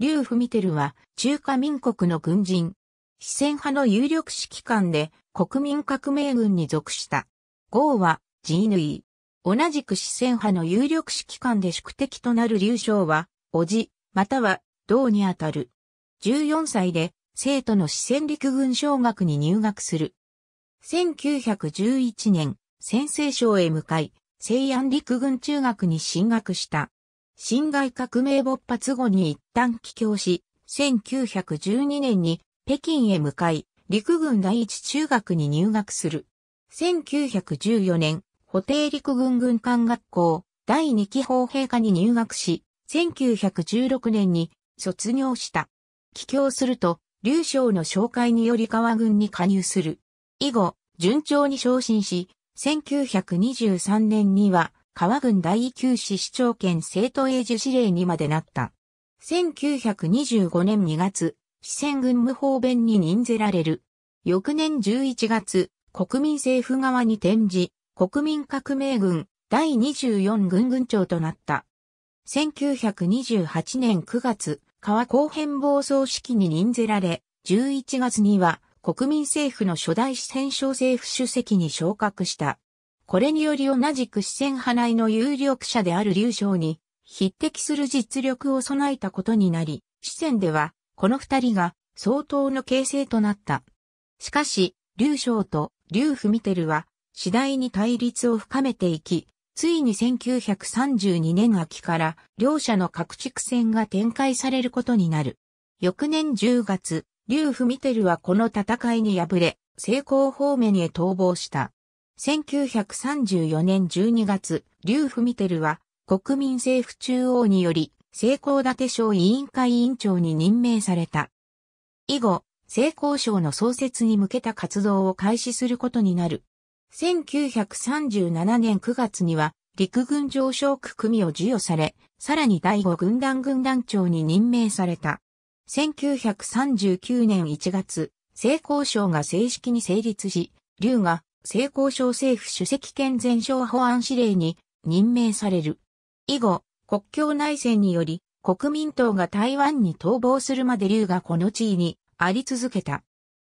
劉テルは中華民国の軍人。四川派の有力指揮官で国民革命軍に属した。ーは、ジーヌイ。同じく四川派の有力指揮官で宿敵となる劉将は、おじ、または、同にあたる。14歳で、生徒の四川陸軍小学に入学する。1911年、先制省へ向かい、西安陸軍中学に進学した。辛亥革命勃発後に一旦帰郷し、1912年に北京へ向かい、陸軍第一中学に入学する。1914年、補定陸軍軍艦学校第二期砲兵科に入学し、1916年に卒業した。帰郷すると、劉将の紹介により川軍に加入する。以後、順調に昇進し、1923年には川郡第九市市長兼生徒永受司令にまでなった。1925年2月、四川軍無方弁に任ぜられる。翌年11月、国民政府側に転じ、国民革命軍第24軍軍長となった。1928年9月、川後編暴走式に任ぜられ、11月には国民政府の初代四川省政府主席に昇格した。これにより同じく四川派内の有力者である劉将に匹敵する実力を備えたことになり、四川ではこの二人が相当の形成となった。しかし、劉将と劉てるは次第に対立を深めていき、ついに1932年秋から両者の各地区戦が展開されることになる。翌年10月、劉てるはこの戦いに敗れ、成功方面へ逃亡した。1934年12月、劉文ルは国民政府中央により、成功立省委員会委員長に任命された。以後、成功省の創設に向けた活動を開始することになる。1937年9月には、陸軍上昇区組を授与され、さらに第5軍団軍団長に任命された。1939年1月、成功省が正式に成立し、劉が西功省政府主席兼全省保安司令に任命される。以後、国境内戦により、国民党が台湾に逃亡するまで劉がこの地位にあり続けた。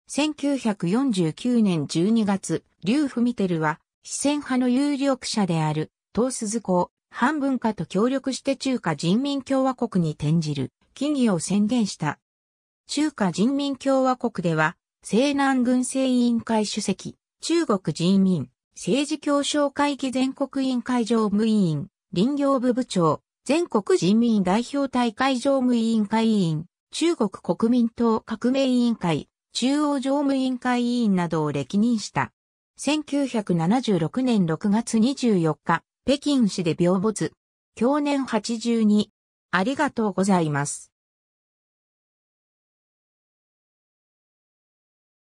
1949年12月、劉テルは、四川派の有力者である、東鈴港、半文化と協力して中華人民共和国に転じる、企業を宣言した。中華人民共和国では、西南軍政委員会主席、中国人民、政治協商会議全国委員会常務委員、林業部部長、全国人民代表大会常務委員会委員、中国国民党革命委員会、中央常務委員会委員などを歴任した。1976年6月24日、北京市で病没。去年82。ありがとうございます。